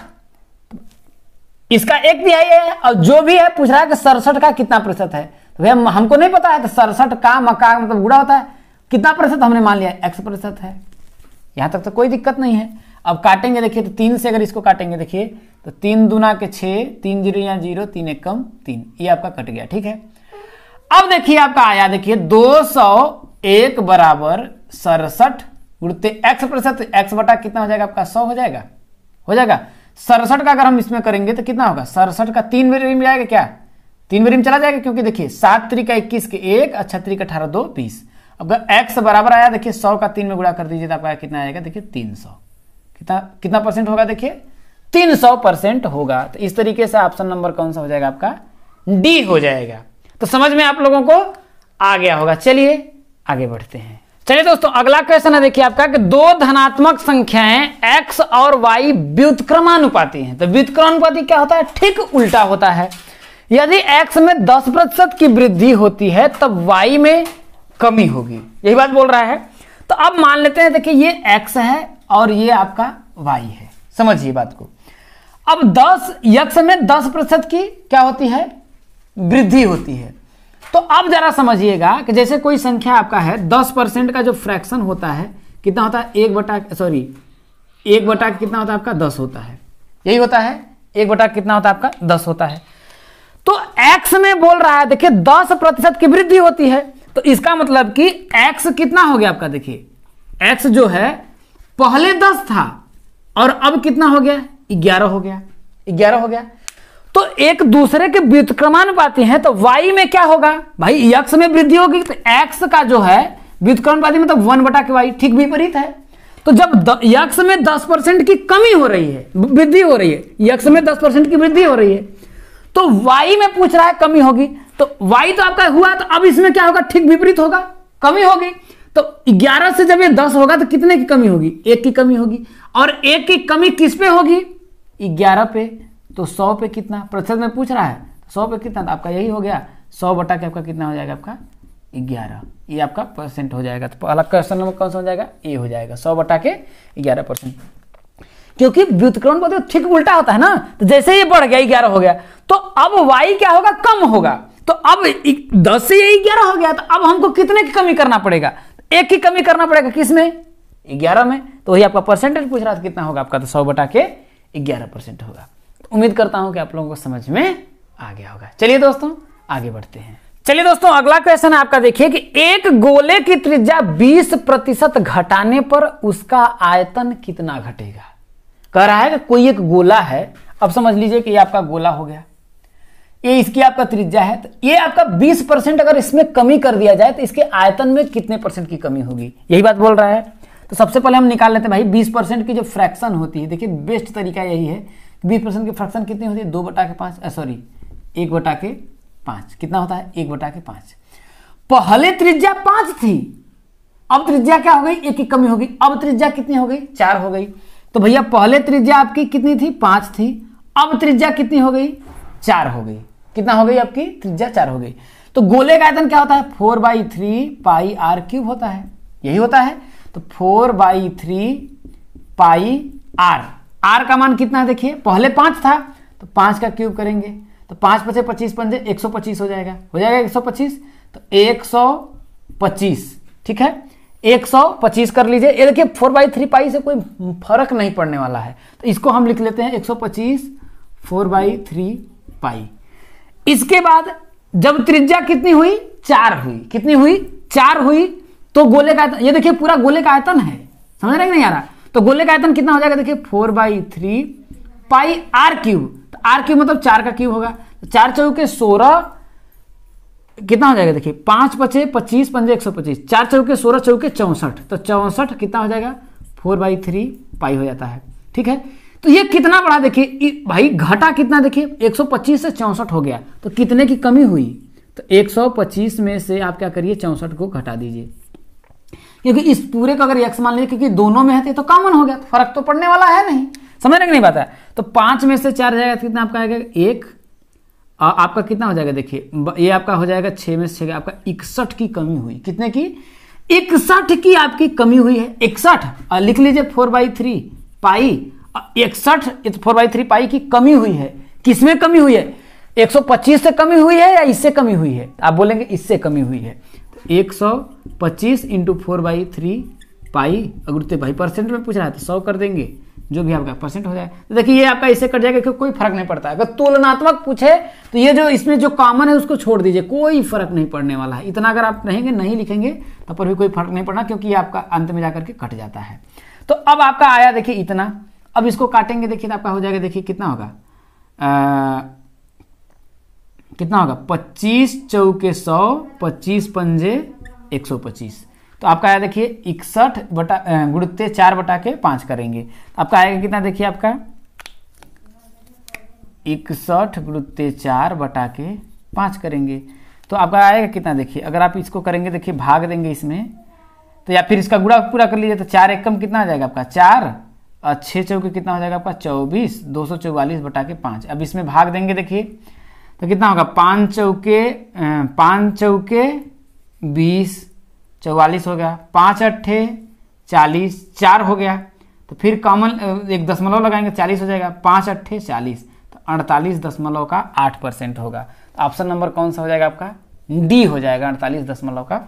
इसका एक तिहाई है और जो भी है पूछ रहा है कि सड़सठ का कितना प्रतिशत है तो भैया हमको नहीं पता है तो सड़सठ का मका मतलब बुरा होता है कितना प्रतिशत हमने मान लिया एक्स प्रतिशत है यहां तक तो कोई दिक्कत नहीं है अब काटेंगे देखिए तो तीन से अगर इसको काटेंगे देखिए तो तीन दुना के छह तीन जीरो या जीरो तीन एक कम तीन ये आपका कट गया ठीक है अब देखिए आपका आया देखिए 201 बराबर सड़सठ गुड़ते एक्स प्रतिशत एक्स बटा कितना हो जाएगा आपका सौ हो जाएगा हो जाएगा सड़सठ का अगर हम इसमें करेंगे तो कितना होगा सड़सठ का तीन बेरी में जाएगा क्या तीन बेरी में चला जाएगा क्योंकि देखिए सात त्रिक इक्कीस के एक छत्री अच्छा का अठारह दो बीस अब एक्स बराबर आया देखिए सौ का तीन में गुड़ा कर दीजिए तो आपका कितना आएगा देखिए तीन सौ कितना कितना परसेंट होगा देखिए तीन सौ परसेंट होगा तो इस तरीके से ऑप्शन नंबर कौन सा हो जाएगा आपका डी हो जाएगा तो समझ में आप लोगों को आ गया होगा चलिए आगे बढ़ते हैं चलिए दोस्तों अगला क्वेश्चन है देखिए आपका कि दो धनात्मक संख्याएं x और y व्युतक्रमानुपाती हैं तो व्युतक्रमानुपाती क्या होता है ठीक उल्टा होता है यदि x में 10 प्रतिशत की वृद्धि होती है तब y में कमी होगी यही बात बोल रहा है तो अब मान लेते हैं देखिए ये x है और ये आपका y है समझिए बात को अब दस यक्स में दस प्रतिशत की क्या होती है वृद्धि होती है तो अब जरा समझिएगा कि जैसे कोई संख्या आपका है दस परसेंट का जो फ्रैक्शन होता है कितना होता है एक बटा सॉरी एक बटा कितना होता है आपका दस होता है यही होता है एक बटा कितना होता है आपका दस होता है तो एक्स में बोल रहा है देखिए दस प्रतिशत की वृद्धि होती है तो इसका मतलब कि एक्स कितना हो गया आपका देखिए एक्स जो है पहले दस था और अब कितना हो गया ग्यारह हो गया ग्यारह हो गया तो एक दूसरे के व्युतक्रमानुपाती है तो वाई में क्या होगा भाई यक्ष में वृद्धि होगी तो एक्स का जो है व्युतक्रमानुपाती मतलब तो वन बटा के वाई ठीक विपरीत है तो जब यक्ष में दस परसेंट की कमी हो रही है वृद्धि हो रही है यक्ष में दस परसेंट की वृद्धि हो रही है तो वाई में पूछ रहा है कमी होगी तो वाई तो आपका हुआ तो अब इसमें क्या होगा ठीक विपरीत होगा कमी होगी तो 11 से जब ये 10 होगा तो कितने की कमी होगी एक की कमी होगी और एक की कमी किस पे होगी 11 पे तो सौ पे कितना प्रतिशत में पूछ रहा है सौ पे कितना तो आपका यही हो गया सौ बटा के आपका कितना हो जाएगा आपका ग्यारह ये आपका परसेंट हो जाएगा तो अलग क्वेश्चन नंबर कौन सा हो जाएगा ए हो जाएगा सौ बटा के ग्यारह परसेंट क्योंकि व्युतक्रमण पद ठीक उल्टा होता है ना तो जैसे ये बढ़ गया ग्यारह हो गया तो अब वाई क्या होगा कम होगा तो अब दस से यही ग्यारह हो गया तो अब हमको कितने की कमी करना पड़ेगा एक की कमी करना पड़ेगा किस में ग्यारह में तो वही आपका परसेंटेज पूछ रहा था कितना होगा आपका तो सौ बटा के ग्यारह परसेंट होगा उम्मीद करता हूं कि आप लोगों को समझ में आ गया होगा चलिए दोस्तों आगे बढ़ते हैं चलिए दोस्तों अगला क्वेश्चन आपका देखिए कि एक गोले की त्रिज्या 20 प्रतिशत घटाने पर उसका आयतन कितना घटेगा कह रहा है कि कोई एक गोला है अब समझ लीजिए कि ये आपका गोला हो गया ये इसकी आपका त्रिज्या है तो ये आपका 20 परसेंट अगर इसमें कमी कर दिया जाए तो इसके आयतन में कितने परसेंट की कमी होगी यही बात बोल रहा है तो सबसे पहले हम निकाल लेते हैं भाई बीस परसेंट की जो फ्रैक्शन होती है देखिए बेस्ट तरीका यही है बीस परसेंट की फ्रैक्शन कितनी होती है दो बटा के पाँच सॉरी एक बटा के पाँच कितना होता है एक बटा के पाँच पहले त्रिज्या पाँच थी अब त्रिज्या क्या हो गई एक की कमी होगी अब त्रिज्या कितनी हो गई चार हो गई तो भैया पहले त्रिज्या आपकी कितनी थी पाँच थी अब त्रिज्या कितनी हो गई चार हो गई कितना हो गई आपकी त्रिज्या चार हो गई तो गोले का आयतन क्या होता है four by three pi r cube होता है यही होता है तो four by three pi r r का मान कितना है देखिए पहले पांच था तो पांच का क्यूब करेंगे तो पांच पचे पच्चीस पंजे एक सौ पच्चीस हो जाएगा हो जाएगा एक सौ पच्चीस तो एक सौ पच्चीस ठीक है एक सौ पच्चीस कर लीजिए ये देखिए फोर बाई थ्री पाई से कोई फर्क नहीं पड़ने वाला है तो इसको हम लिख लेते हैं एक सौ पच्चीस फोर बाई थ्री पाई इसके बाद जब त्रिज्या कितनी हुई चार हुई कितनी हुई चार हुई तो गोले का ये देखिए पूरा गोले का आयतन है समझ रहे नहीं आ रहा तो गोले का आयतन कितना हो जाएगा देखिए four by three pi r cube तो आर क्यूब मतलब चार का क्यूब होगा तो चार चौके सोलह कितना हो जाएगा देखिए पांच पचे पच्चीस पंजे एक सौ पच्चीस चार चौके सोलह चौके चौसठ तो चौसठ कितना हो जाएगा फोर बाई थ्री पाई हो जाता है ठीक है तो ये कितना बढ़ा देखिए भाई घटा कितना देखिए 125 से चौंसठ हो गया तो कितने की कमी हुई तो 125 में से आप क्या करिए चौंसठ को घटा दीजिए क्योंकि इस पूरे को अगर एक्स मान लीजिए क्योंकि दोनों में है तो, कॉमन तो हो गया तो फर्क तो पड़ने वाला है नहीं समझ रहे नहीं बात है तो पांच में से चार जाएगा तो कितना आपका आएगा एक आ, आपका कितना हो जाएगा देखिए ये आपका हो जाएगा छह में से छह आपका इकसठ की कमी हुई कितने की इकसठ की आपकी कमी हुई है इकसठ लिख लीजिए फोर बाई थ्री पाई इकसठ फोर बाई थ्री पाई की कमी हुई है किसमें कमी हुई है 125 से कमी हुई है या इससे कमी हुई है आप बोलेंगे इससे कमी हुई है एक सौ पच्चीस into four by three pi अगर उतने भाई परसेंट में पूछना है तो सौ कर देंगे जो भी आपका परसेंट हो जाए तो देखिए ये आपका इससे कट जाएगा क्योंकि कोई फर्क नहीं पड़ता अगर तुलनात्मक पूछे तो ये जो इसमें जो कॉमन है उसको छोड़ दीजिए कोई फर्क नहीं पड़ने वाला है इतना अगर आप रहेंगे नहीं लिखेंगे तो पर भी कोई फर्क नहीं पड़ना क्योंकि ये आपका अंत में जाकर के कट जाता है तो अब आपका आया देखिए इतना अब इसको काटेंगे देखिए तो आपका हो जाएगा देखिए कितना होगा कितना होगा पच्चीस चौके सौ पच्चीस पंजे एक सौ पच्चीस तो आपका आया देखिए इकसठ बटा गुड़ते चार बटा के पांच करेंगे तो आपका आएगा कितना देखिए आपका इकसठ गुड़ते चार बटा के पांच करेंगे तो आपका आएगा कितना देखिए अगर आप इसको करेंगे देखिए भाग देंगे इसमें तो या फिर इसका गुड़ा पूरा कर लीजिए तो चार एक कम कितना आ जाएगा आपका चार और छः चौके कितना हो जाएगा आपका चौबीस दो सौ चौवालीस बटा के पाँच अब इसमें भाग देंगे देखिए तो कितना होगा पाँच चौके पाँच चौके बीस चौवालीस हो गया पाँच अट्ठे चालीस चार हो गया तो फिर कॉमन एक दशमलव लगाएंगे चालीस हो जाएगा पाँच अट्ठे चालीस तो अड़तालीस दशमलव का आठ परसेंट होगा तो ऑप्शन नंबर कौन सा हो जाएगा आपका डी हो जाएगा अड़तालीस दशमलव का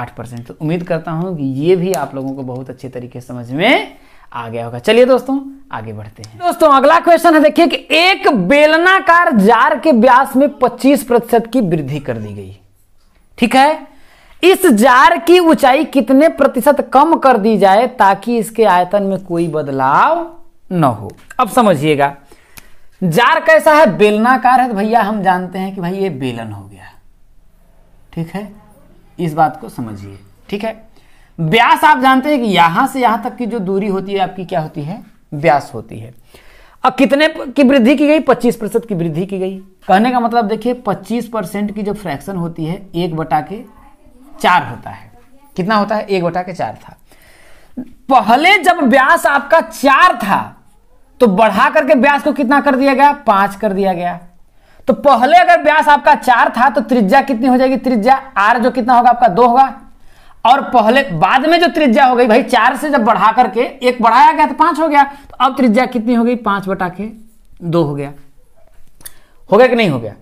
आठ परसेंट तो उम्मीद करता हूँ कि ये भी आप लोगों को बहुत अच्छे तरीके समझ में आ गया होगा चलिए दोस्तों आगे बढ़ते हैं दोस्तों अगला क्वेश्चन है देखिए कि एक बेलनाकार जार के व्यास में 25 प्रतिशत की वृद्धि कर दी गई ठीक है इस जार की ऊंचाई कितने प्रतिशत कम कर दी जाए ताकि इसके आयतन में कोई बदलाव न हो अब समझिएगा जार कैसा है बेलनाकार है तो भैया हम जानते हैं कि भाई ये बेलन हो गया ठीक है इस बात को समझिए ठीक है व्यास आप जानते हैं कि यहां से यहां तक की जो दूरी होती है आपकी क्या होती है व्यास होती है अब कितने की वृद्धि की गई 25 प्रतिशत की वृद्धि की गई कहने का मतलब देखिए 25 परसेंट की जो फ्रैक्शन होती है एक बटा के चार होता है कितना होता है एक बटा के चार था पहले जब व्यास आपका चार था तो बढ़ा करके व्यास को कितना कर दिया गया पांच कर दिया गया तो पहले अगर व्यास आपका चार था तो त्रिज्या कितनी हो जाएगी त्रिज्या आर जो कितना होगा आपका दो होगा और पहले बाद में जो त्रिज्या हो गई भाई चार से जब बढ़ा करके एक बढ़ाया गया तो पांच हो गया तो अब त्रिज्या कितनी हो गई पांच बटा के दो हो गया हो गया कि नहीं हो गया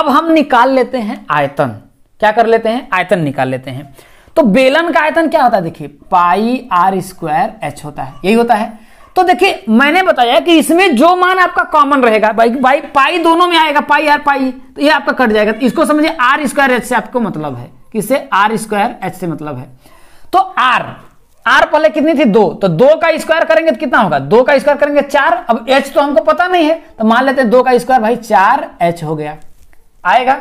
अब हम निकाल लेते हैं आयतन क्या कर लेते हैं आयतन निकाल लेते हैं तो बेलन का आयतन क्या होता है देखिए पाई आर स्क्वायर एच होता है यही होता है तो देखिए मैंने बताया कि इसमें जो मान आपका कॉमन रहेगा भाई भाई पाई दोनों में आएगा पाई आर पाई तो ये आपका कट जाएगा इसको समझिए आर स्क्वायर एच से आपको मतलब है इससे आर स्क्वायर एच से मतलब है तो आर आर पहले कितनी थी दो तो दो का स्क्वायर करेंगे तो कितना होगा दो का स्क्वायर करेंगे चार अब एच तो हमको पता नहीं है तो मान लेते हैं दो का स्क्वायर भाई चार एच हो गया आएगा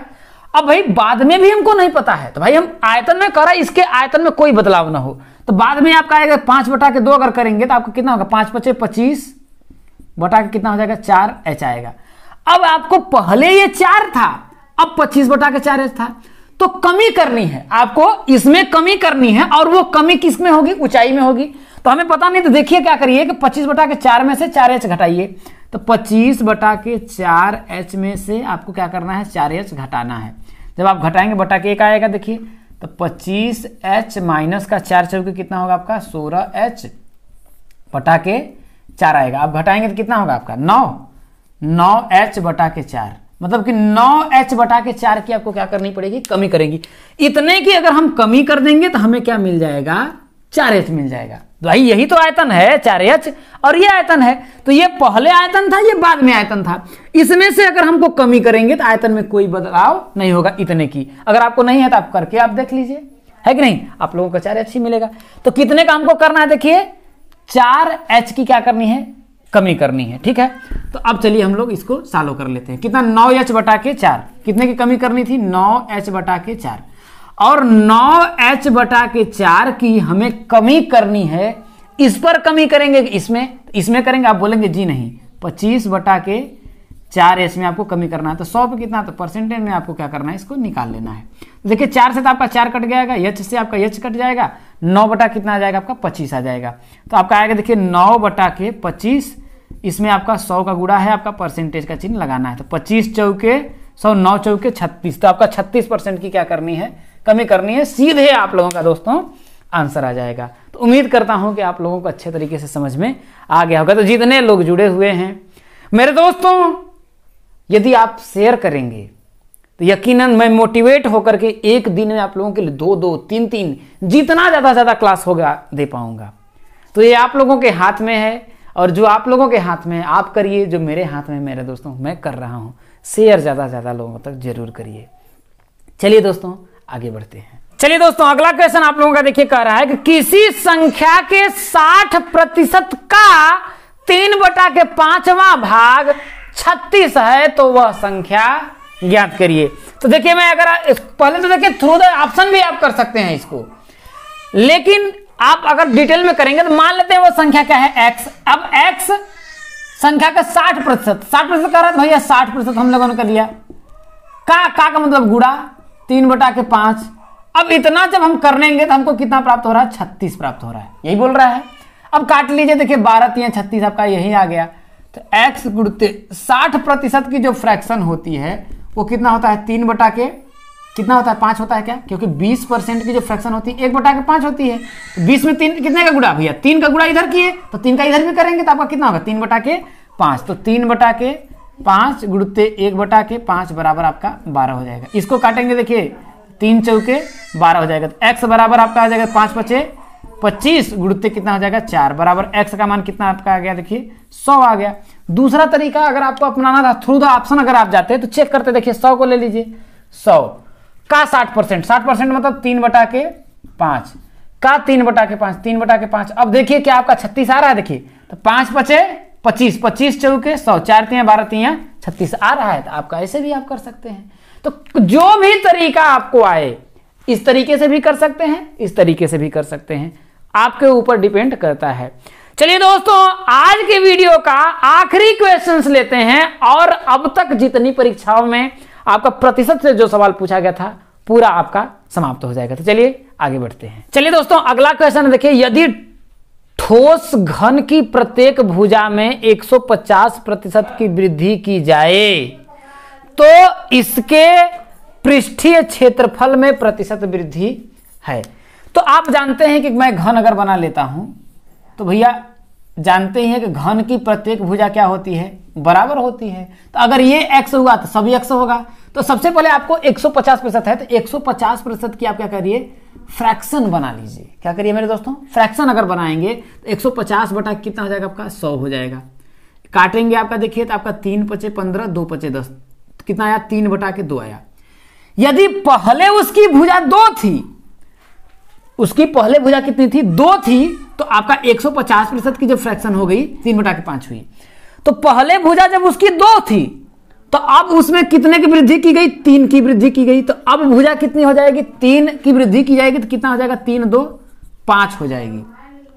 अब भाई बाद में भी हमको नहीं पता है तो भाई हम आयतन में करा इसके आयतन में कोई बदलाव ना हो तो बाद में आपका आएगा पांच बटा के दो अगर करेंगे तो आपको कितना होगा पांच पचे पच्चीस बटा के कितना हो जाएगा चार एच आएगा अब आपको पहले ये चार था अब पच्चीस बटा के चार एच था तो कमी करनी है आपको इसमें कमी करनी है और वो कमी किस में होगी ऊंचाई में होगी तो हमें पता नहीं तो देखिए क्या करिए कि पच्चीस बटा के चार में से चार एच घटाइए तो पच्चीस बटा के चार एच में से आपको क्या करना है चार एच घटाना है जब आप घटाएंगे बटा के एक आएगा देखिए तो पच्चीस एच माइनस का चार चौके कितना होगा आपका सोलह एच बटा के चार आएगा आप घटाएंगे तो कितना होगा आपका नौ नौ एच बटा के चार मतलब कि नौ एच बटा के चार की आपको क्या करनी पड़ेगी कमी करेंगी इतने की अगर हम कमी कर देंगे तो हमें क्या मिल जाएगा चार एच मिल जाएगा तो भाई यही तो आयतन है चार एच और ये आयतन है तो ये पहले आयतन था ये बाद में आयतन था इसमें से अगर हमको कमी करेंगे तो आयतन में कोई बदलाव नहीं होगा इतने की अगर आपको नहीं है तो आप करके आप देख लीजिए है कि नहीं आप लोगों को चार एच ही मिलेगा तो कितने का हमको करना है देखिए चार एच की क्या करनी है कमी करनी है ठीक है तो अब चलिए हम लोग इसको सालो कर लेते हैं कितना नौ एच बटा के चार कितने की कमी करनी थी नौ एच बटा के चार और नौ एच बटा के चार की हमें कमी करनी है इस पर कमी करेंगे इसमें इसमें करेंगे आप बोलेंगे जी नहीं पच्चीस बटा के चार एच में आपको कमी करना है तो सौ पे कितना तो परसेंटेज में आपको क्या करना है इसको निकाल लेना है देखिए चार से तो आपका चार कट जाएगा यच से आपका यच कट जाएगा नौ बटा कितना आ जाएगा आपका पच्चीस आ जाएगा तो आपका आएगा देखिए नौ बटा के पच्चीस इसमें आपका सौ का गुड़ा है आपका परसेंटेज का चिन्ह लगाना है तो पच्चीस चौके सौ नौ चौके छत्तीस तो आपका छत्तीस परसेंट की क्या करनी है कमी करनी है सीधे आप लोगों का दोस्तों आंसर आ जाएगा तो उम्मीद करता हूं कि आप लोगों को अच्छे तरीके से समझ में आ गया होगा तो जितने लोग जुड़े हुए हैं मेरे दोस्तों यदि आप शेयर करेंगे तो यकीनन मैं मोटिवेट होकर के एक दिन में आप लोगों के लिए दो दो तीन तीन जितना ज़्यादा ज़्यादा क्लास होगा दे पाऊंगा तो ये आप लोगों के हाथ में है और जो आप लोगों के हाथ में है आप करिए जो मेरे हाथ में मेरे दोस्तों मैं कर रहा हूँ शेयर ज़्यादा से ज़्यादा लोगों तक जरूर करिए चलिए दोस्तों आगे बढ़ते हैं चलिए दोस्तों अगला क्वेश्चन आप लोगों का देखिए कह रहा है कि किसी संख्या के साठ प्रतिशत का तीन बटा के पांचवा भाग छत्तीस है तो वह संख्या ज्ञात करिए तो देखिए मैं अगर पहले तो देखिए थ्रू द ऑप्शन भी आप कर सकते हैं इसको लेकिन आप अगर डिटेल में करेंगे तो मान लेते हैं वो संख्या क्या है एक्स अब एक्स संख्या का साठ प्रतिशत साठ प्रतिशत कर रहे भैया साठ प्रतिशत हम लोगों ने कर लिया का का का मतलब गुड़ा तीन बटा के पांच अब इतना जब हम करेंगे तो हमको कितना प्राप्त हो रहा है छत्तीस प्राप्त हो रहा है यही बोल रहा है अब काट लीजिए देखिए बारह तीन छत्तीस आपका यही आ गया तो एक्स गुड़ते साठ प्रतिशत की जो फ्रैक्शन होती है वो कितना होता है तीन बटा के कितना होता है पांच होता है क्या क्योंकि बीस परसेंट की जो फ्रैक्शन होती है एक बटा के पांच होती है तो बीस में तीन कितने का गुड़ा भैया तीन का गुड़ा इधर किए तो तीन का इधर भी करेंगे तो आपका कितना होगा तीन बटा के पांच तो तीन बटा के पांच गुड़ते एक बटा के पांच बराबर आपका बारह हो जाएगा इसको काटेंगे देखिए तीन चौके बारह हो जाएगा तो एक्स बराबर आपका आ जाएगा पांच पचे पच्चीस गुड़ते कितना हो जाएगा चार बराबर एक्स का मान कितना आपका आ गया देखिए सौ आ गया दूसरा तरीका अगर आपको अपनाना था थ्रू द ऑप्शन अगर आप जाते हैं तो चेक करते देखिए सौ को ले लीजिए सौ का साठ परसेंट साठ परसेंट मतलब तीन बटा के पांच का तीन बटा के पांच तीन बटा के पांच अब देखिए क्या आपका छत्तीस आ रहा है देखिए तो पांच पचे पच्चीस पच्चीस चौके सौ चार तीन बारह तीन छत्तीस आ रहा है तो आपका ऐसे भी आप कर सकते हैं तो जो भी तरीका आपको आए इस तरीके से भी कर सकते हैं इस तरीके से भी कर सकते हैं आपके ऊपर डिपेंड करता है चलिए दोस्तों आज के वीडियो का आखिरी क्वेश्चंस लेते हैं और अब तक जितनी परीक्षाओं में आपका प्रतिशत से जो सवाल पूछा गया था पूरा आपका समाप्त हो जाएगा तो चलिए आगे बढ़ते हैं चलिए दोस्तों अगला क्वेश्चन देखिए यदि ठोस घन की प्रत्येक भुजा में 150 प्रतिशत की वृद्धि की जाए तो इसके पृष्ठीय क्षेत्रफल में प्रतिशत वृद्धि है तो आप जानते हैं कि मैं घन अगर बना लेता हूं तो भैया जानते हैं कि घन की प्रत्येक भुजा क्या होती है बराबर होती है तो अगर ये एक्स हुआ तो सभी एक्स होगा तो सबसे पहले आपको 150 प्रतिशत है तो 150 प्रतिशत की आप क्या करिए फ्रैक्शन बना लीजिए क्या करिए मेरे दोस्तों फ्रैक्शन अगर बनाएंगे तो 150 बटा कितना हो जाएगा आपका सौ हो जाएगा काटेंगे आपका देखिए तो आपका तीन पचे पंद्रह दो पचे दस कितना आया तीन बटा के दो आया यदि पहले उसकी भुजा दो थी उसकी पहले भुजा कितनी थी दो थी तो आपका 150 प्रतिशत की जब फ्रैक्शन हो गई तीन बटा के पांच हुई तो पहले भुजा जब उसकी दो थी तो अब उसमें कितने की वृद्धि की गई तीन की वृद्धि की गई तो अब भुजा कितनी हो जाएगी तीन की वृद्धि की जाएगी तो कितना हो जाएगा तीन दो पांच हो जाएगी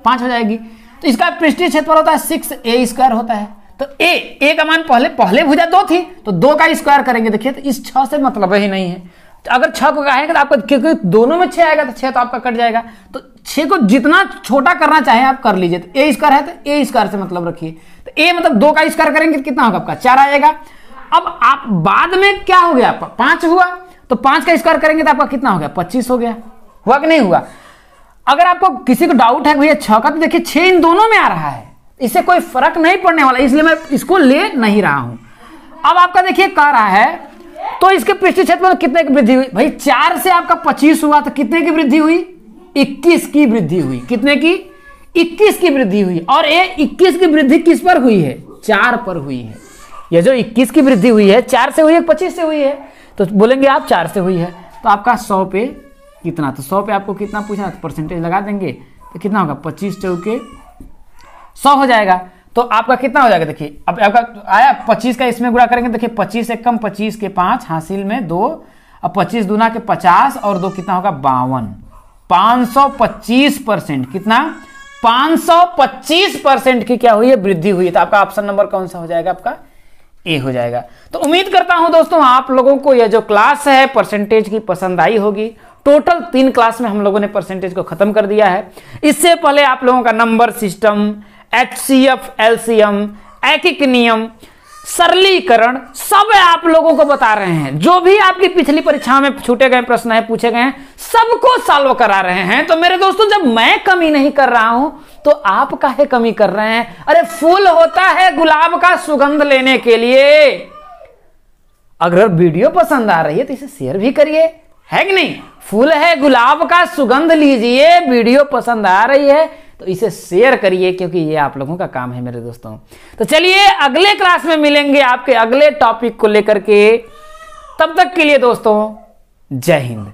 पांच हो जाएगी तो इसका पृष्ठीय क्षेत्रफल होता है सिक्स ए स्क्वायर होता है तो ए ए का मान पहले पहले भुजा दो थी तो दो का स्क्वायर करेंगे देखिए तो इस छह से मतलब ही नहीं है अगर छ को कहेंगे तो आपका क्योंकि दोनों में छह आएगा तो छह तो आपका कट जाएगा तो छः को जितना छोटा करना चाहे आप कर लीजिए तो ए स्क्वायर है तो ए स्क्वायर से मतलब रखिए तो ए मतलब दो का स्क्वायर करेंगे तो कितना होगा आपका चार आएगा अब आप बाद में क्या हो गया आपका पांच हुआ तो पांच का स्क्वायर करेंगे तो आपका कितना हो गया पच्चीस हो गया हुआ कि नहीं हुआ अगर आपको किसी को डाउट है भैया छ का तो देखिए छः इन दोनों में आ रहा है इससे कोई फर्क नहीं पड़ने वाला इसलिए मैं इसको ले नहीं रहा हूं अब आपका देखिए कह रहा है तो इसके पृष्ठीय क्षेत्र में कितने की वृद्धि हुई भाई चार से आपका पच्चीस हुआ तो कितने की वृद्धि हुई इक्कीस की वृद्धि हुई कितने की इक्कीस की वृद्धि हुई और ये इक्कीस की वृद्धि किस पर हुई है चार पर हुई है ये जो इक्कीस की वृद्धि हुई है चार से हुई है पच्चीस से हुई है तो बोलेंगे आप चार से हुई है तो आपका सौ पे कितना तो सौ पे आपको कितना पूछना परसेंटेज तो लगा देंगे तो कितना होगा पच्चीस चौके सौ हो जाएगा तो आपका कितना हो जाएगा देखिए अब आपका आया पच्चीस का इसमें गुणा करेंगे देखिए पच्चीस एक कम पच्चीस के पांच हासिल में दो अब पच्चीस दुना के पचास और दो कितना होगा बावन पांच सौ पच्चीस परसेंट कितना पाँच सौ पच्चीस परसेंट की क्या हुई है वृद्धि हुई है तो आपका ऑप्शन नंबर कौन सा हो जाएगा आपका ए हो जाएगा तो उम्मीद करता हूं दोस्तों आप लोगों को यह जो क्लास है परसेंटेज की पसंद आई होगी टोटल तीन क्लास में हम लोगों ने परसेंटेज को खत्म कर दिया है इससे पहले आप लोगों का number system H C F LCM नियम सरलीकरण सब आप लोगों को बता रहे हैं जो भी आपकी पिछली परीक्षा में छूटे गए प्रश्न है पूछे गए हैं सबको सॉल्व करा रहे हैं तो मेरे दोस्तों जब मैं कमी नहीं कर रहा हूं तो आप काहे कमी कर रहे हैं अरे फूल होता है गुलाब का सुगंध लेने के लिए अगर वीडियो पसंद आ रही है तो इसे शेयर भी करिए है कि नहीं फूल है गुलाब का सुगंध लीजिए वीडियो पसंद आ रही है तो इसे शेयर करिए क्योंकि ये आप लोगों का काम है मेरे दोस्तों तो चलिए अगले क्लास में मिलेंगे आपके अगले टॉपिक को लेकर के तब तक के लिए दोस्तों जय हिंद